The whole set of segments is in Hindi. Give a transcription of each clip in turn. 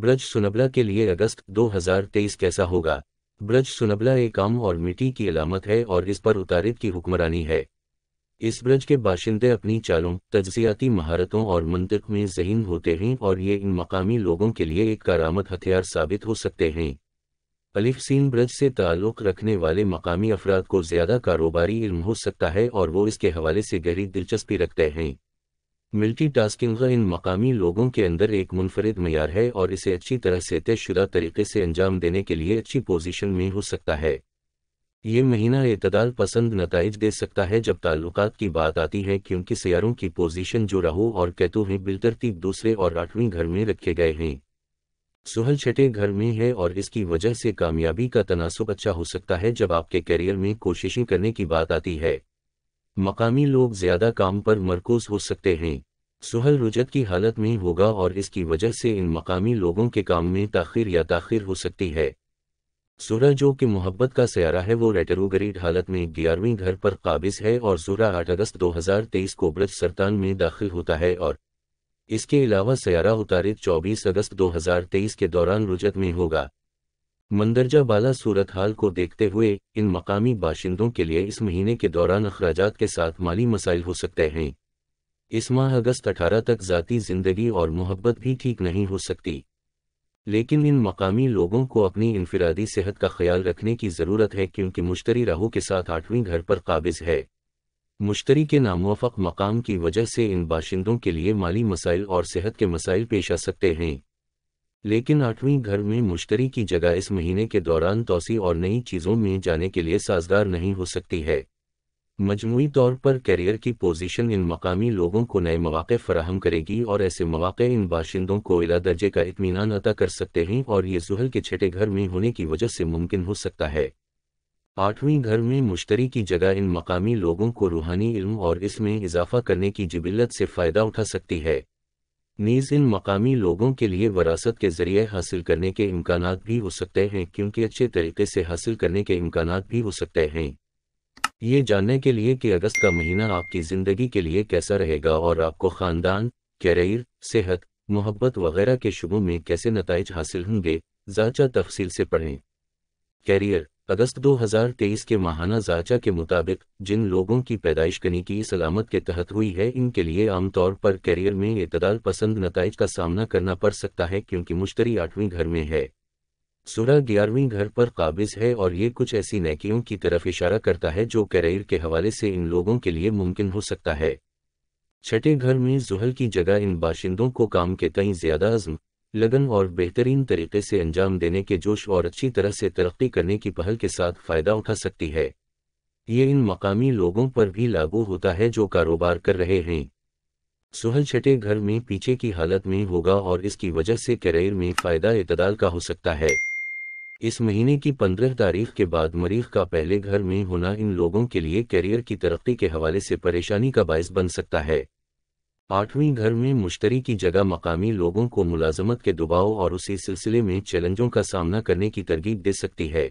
ब्रज सुनबला के लिए अगस्त 2023 कैसा होगा ब्रज सुनबला एक आम और मिट्टी की अलामत है और इस पर उतारित की हुक्मरानी है इस ब्रज के बाशिंदे अपनी चालों तजजियाती महारतों और मंत्र में जहीन होते हैं और ये इन मकामी लोगों के लिए एक कारामद हथियार साबित हो सकते हैं अलिफसिन ब्रज से ताल्लुक़ रखने वाले मकामी अफराद को ज़्यादा कारोबारी इल्म हो सकता है और वो इसके हवाले से गहरी दिलचस्पी रखते हैं मल्टीटास्किंग इन मकामी लोगों के अंदर एक मुनफरद मैार है और इसे अच्छी तरह से तयशुदा तरीके से अंजाम देने के लिए अच्छी पोजीशन में हो सकता है ये महीना अतदाल पसंद नतज दे सकता है जब ताल्लुक की बात आती है क्योंकि सैारों की पोजीशन जो राहू और कैतु हैं बिलतरतीब दूसरे और आठवीं घर में रखे गए हैं सुहल छठे घर में है और इसकी वजह से कामयाबी का तनासब अच्छा हो सकता है जब आपके करियर में कोशिशें करने की बात आती है मकामी लोग ज्यादा काम पर मरकूज हो सकते हैं सुहल रुजत की हालत में होगा और इसकी वजह से इन मकामी लोगों के काम में तख़िर या ताखिर हो सकती है सूरा जो कि मोहब्बत का सारा है वो रेटरोगरीड हालत में ग्यारहवीं घर पर काबिज है और सूरा आठ अगस्त 2023 को ब्रज सरतान में दाखिल होता है और इसके अलावा सयारा उतारित 24 अगस्त 2023 के दौरान रुजत में होगा मंदरजा बाला सूरत हाल को देखते हुए इन मकामी बाशिंदों के लिए इस महीने के दौरान अखराज के साथ माली मसाइल हो सकते हैं इस माह अगस्त अठारह तक जाती जिंदगी और मोहब्बत भी ठीक नहीं हो सकती लेकिन इन मकामी लोगों को अपनी इनफरादी सेहत का ख्याल रखने की ज़रूरत है क्योंकि मुश्तरी राहू के साथ आठवीं घर पर काबिज है मुश्तरी के नामोफ़क मकाम की वजह से इन बाशिंदों के लिए माली मसाइल और सेहत के मसाइल पेश आ सकते हैं लेकिन आठवीं घर में मुश्तरी की जगह इस महीने के दौरान तोसी और नई चीज़ों में जाने के लिए साजगार नहीं हो सकती है मजमू तौर पर कैरियर की पोजीशन इन मकामी लोगों को नए मौाक़ फराहम करेगी और ऐसे मौाक़ इन बाशिंदों को इला दर्जे का इतमान अदा कर सकते हैं और ये जहल के छठे घर में होने की वजह से मुमकिन हो सकता है आठवीं घर में मुश्तरी की जगह इन मकामी लोगों को रूहानी इल्म और इसमें इजाफा करने की जबिलत से फ़ायदा उठा सकती है नीज़ इन मकामी लोगों के लिए वरासत के ज़रिए हासिल करने के इम्कान भी हो सकते हैं क्योंकि अच्छे तरीके से हासिल करने के इम्कान भी हो सकते हैं ये जानने के लिए कि अगस्त का महीना आपकी ज़िंदगी के लिए कैसा रहेगा और आपको ख़ानदान कैरियर सेहत मोहब्बत वगैरह के शुभों में कैसे नतज हासिल होंगे जाचा तफसील से पढ़ें कैरियर अगस्त 2023 के माहाना जाचा के मुताबिक जिन लोगों की पैदाइश कनी की सलामत के तहत हुई है इनके लिए आमतौर पर कैरियर में इतदाल पसंद नतज का सामना करना पड़ सकता है क्योंकि मुश्तरी आठवीं घर में है सूरह ग्यारहवीं घर पर काबिज है और ये कुछ ऐसी नैकियों की तरफ इशारा करता है जो करियर के हवाले से इन लोगों के लिए मुमकिन हो सकता है छठे घर में जुहल की जगह इन बाशिंदों को काम के कई ज्यादा अज़म लगन और बेहतरीन तरीके से अंजाम देने के जोश और अच्छी तरह से तरक्की करने की पहल के साथ फ़ायदा उठा सकती है ये इन मकामी लोगों पर भी लागू होता है जो कारोबार कर रहे हैं सुहल छठे घर में पीछे की हालत में होगा और इसकी वजह से करियर में फ़ायदा इतदाल का हो सकता है इस महीने की पंद्रह तारीख के बाद मरीख का पहले घर में होना इन लोगों के लिए करियर की तरक्की के हवाले से परेशानी का बायस बन सकता है आठवीं घर में मुश्तरी की जगह मकामी लोगों को मुलाजमत के दबाव और उसी सिलसिले में चैलेंजों का सामना करने की तरगीब दे सकती है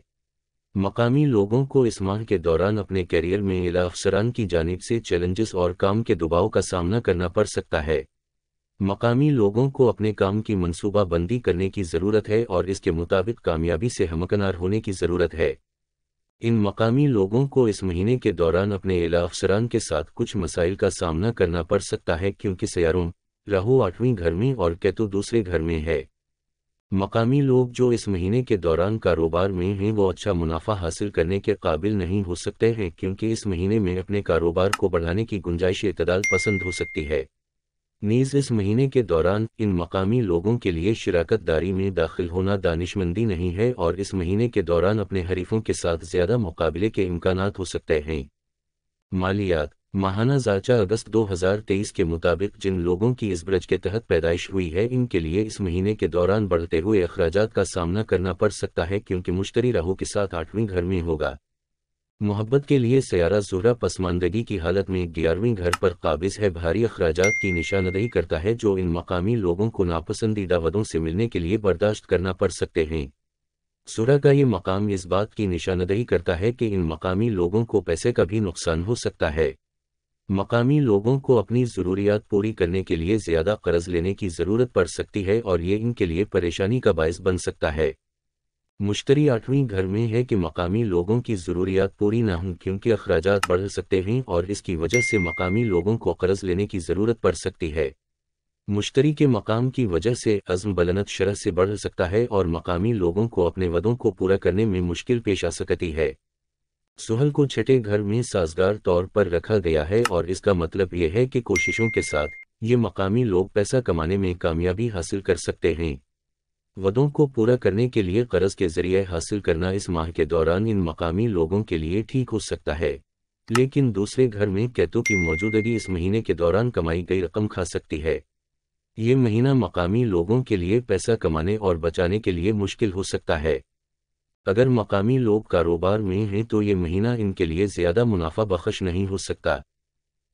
मकामी लोगों को इस माह के दौरान अपने करियर में इला अफसरान की जानब से चैलेंजेस और काम के दबाव का सामना करना पड़ सकता है मकामी लोगों को अपने काम की मनसूबाबंदी करने की ज़रूरत है और इसके मुताबिक कामयाबी से हमकनार होने की ज़रूरत है इन मकामी लोगों को इस महीने के दौरान अपने इला अफसरान के साथ कुछ मसाइल का सामना करना पड़ सकता है क्योंकि सयारों राहु आठवीं घर में और केतु दूसरे घर में है मकामी लोग जो इस महीने के दौरान कारोबार में हैं वो अच्छा मुनाफा हासिल करने के काबिल नहीं हो सकते हैं क्योंकि इस महीने में अपने कारोबार को बढ़ाने की गुंजाइश इतदाल पसंद हो सकती है नीज इस महीने के दौरान इन मकामी लोगों के लिए शराकत दारी में दाखिल होना दानिशमंदी नहीं है और इस महीने के दौरान अपने हरीफों के साथ ज्यादा मुकाबले के इम्कान हो सकते हैं मालियात माहाना जाचा अगस्त 2023 के मुताबिक जिन लोगों की इस ब्रज के तहत पैदाइश हुई है इनके लिए इस महीने के दौरान बढ़ते हुए अखराज का सामना करना पड़ सकता है क्योंकि मुश्तरी राहू के साथ आठवीं घर में होगा मोहब्बत के लिए सियारा जोहरा पसमानदगी की हालत में ग्यारहवीं घर पर काबिज है भारी अखराज की निशानदही करता है जो इन मकामी लोगों को नापसंदीदा वदों से मिलने के लिए बर्दाश्त करना पड़ सकते हैं सूरा का ये मकाम इस बात की निशानदही करता है कि इन मकामी लोगों को पैसे का भी नुकसान हो सकता है मकामी लोगों को अपनी ज़रूरियात पूरी करने के लिए ज़्यादा कर्ज लेने की ज़रूरत पड़ सकती है और ये इनके लिए परेशानी का बायस बन सकता है मुश्तरी आठवीं घर में है कि मकामी लोगों की ज़रूरियात पूरी न हों क्योंकि अखराज बढ़ सकते हैं और इसकी वजह से मकामी लोगों को कर्ज लेने की ज़रूरत पड़ सकती है मुश्तरी के मकाम की वजह से अज़म बलनत शरह से बढ़ सकता है और मकामी लोगों को अपने वदों को पूरा करने में मुश्किल पेश आ सकती है सुहल को छठे घर में साजगार तौर पर रखा गया है और इसका मतलब यह है कि कोशिशों के साथ ये मकामी लोग पैसा कमाने में कामयाबी हासिल कर सकते हैं वदों को पूरा करने के लिए कर्ज के जरिए हासिल करना इस माह के दौरान इन मकामी लोगों के लिए ठीक हो सकता है लेकिन दूसरे घर में कैतों की मौजूदगी इस महीने के दौरान कमाई गई रकम खा सकती है ये महीना मकामी लोगों के लिए पैसा कमाने और बचाने के लिए मुश्किल हो सकता है अगर मकामी लोग कारोबार में हैं तो ये महीना इनके लिए ज्यादा मुनाफा बख्श नहीं हो सकता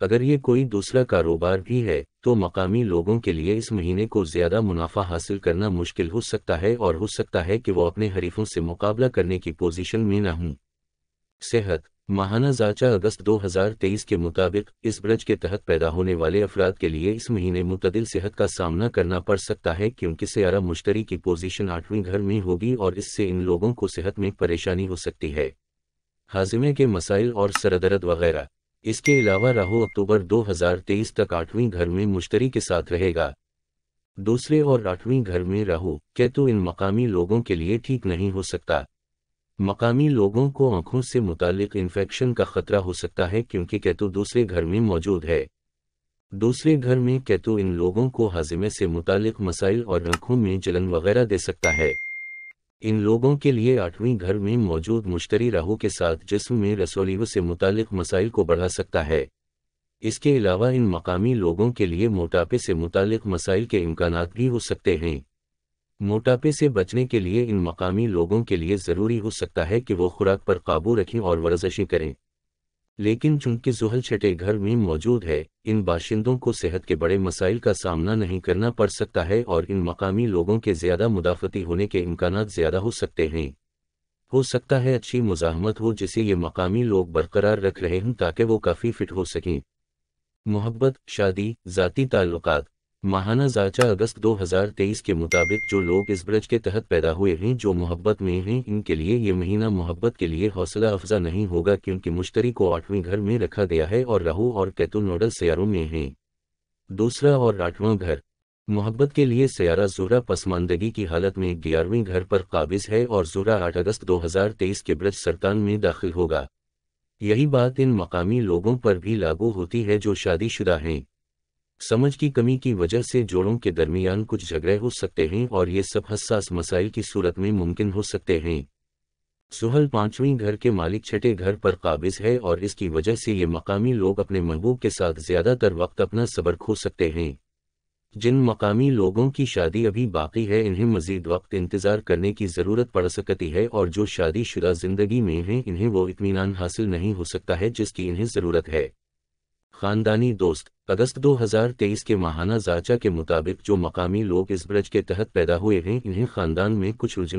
अगर ये कोई दूसरा कारोबार भी है तो मकामी लोगों के लिए इस महीने को ज्यादा मुनाफा हासिल करना मुश्किल हो सकता है और हो सकता है कि वो अपने हरीफों से मुकाबला करने की पोजीशन में न हों सेहत माहाना जाचा अगस्त 2023 के मुताबिक इस ब्रज के तहत पैदा होने वाले अफराद के लिए इस महीने मुतदिल सेहत का सामना करना पड़ सकता है क्योंकि सारा मुश्तरी की पोजीशन आठवीं घर में होगी और इससे इन लोगों को सेहत में परेशानी हो सकती है हाजिमे के मसाइल और सरदरद वगैरह इसके अलावा राहु अक्टूबर 2023 तक आठवीं घर में मुश्तरी के साथ रहेगा दूसरे और आठवीं घर में राहु केतु तो इन मकामी लोगों के लिए ठीक नहीं हो सकता मकामी लोगों को आंखों से मुतालिक इन्फेक्शन का खतरा हो सकता है क्योंकि केतु तो दूसरे घर में मौजूद है दूसरे घर में केतु तो इन लोगों को हाजिमे से मुतालिक मसाइल और आंखों में जलन वगैरह दे सकता है इन लोगों के लिए आठवीं घर में मौजूद मुश्तरी राहू के साथ जिस्म में रसोली से मुतल मसाइल को बढ़ा सकता है इसके अलावा इन मकामी लोगों के लिए मोटापे से मुतल मसाइल के इम्कान भी हो सकते हैं मोटापे से बचने के लिए इन मकामी लोगों के लिए ज़रूरी हो सकता है कि वो खुराक पर काबू रखें और वर्जशें करें लेकिन चूंकि जुहल छठे घर में मौजूद है इन बाशिंदों को सेहत के बड़े मसाइल का सामना नहीं करना पड़ सकता है और इन मकामी लोगों के ज्यादा मुदाफती होने के इम्कान ज्यादा हो सकते हैं हो सकता है अच्छी मुजाहमत हो जिसे ये मकामी लोग बरकरार रख रहे हों ताकि वो काफ़ी फिट हो सकें मोहब्बत शादी जतीी ताल्लुकात महाना जाचा अगस्त 2023 के मुताबिक जो लोग इस ब्रज के तहत पैदा हुए हैं जो मोहब्बत में हैं इनके लिए ये महीना मोहब्बत के लिए हौसला अफजा नहीं होगा क्योंकि मुश्तरी को आठवीं घर में रखा गया है और राहु और कैतुल नोडल सियारों में हैं दूसरा और आठवां घर मोहब्बत के लिए सियारा जोरा पसमानदगी की हालत में ग्यारहवीं घर पर काबिज है और जोरा आठ अगस्त दो के ब्रज सरतान में दाखिल होगा यही बात इन मकामी लोगों पर भी लागू होती है जो शादीशुदा हैं समझ की कमी की वजह से जोड़ों के दरमियान कुछ झगड़े हो सकते हैं और ये सब हसास मसाइल की सूरत में मुमकिन हो सकते हैं सुहल पांचवीं घर के मालिक छठे घर पर काबिज है और इसकी वजह से ये मकामी लोग अपने महबूब के साथ ज्यादातर वक्त अपना सबर खो सकते हैं जिन मकामी लोगों की शादी अभी बाकी है इन्हें मजीद वक्त इंतजार करने की ज़रूरत पड़ सकती है और जो शादीशुदा जिंदगी में हैं इन्हें वो इतमान हासिल नहीं हो सकता है जिसकी इन्हें ज़रूरत है खानदानी दोस्त अगस्त 2023 के माहाना जाचा के मुताबिक जो मकामी लोग इस ब्रज के तहत पैदा हुए हैं इन्हें खानदान में कुछ रुझान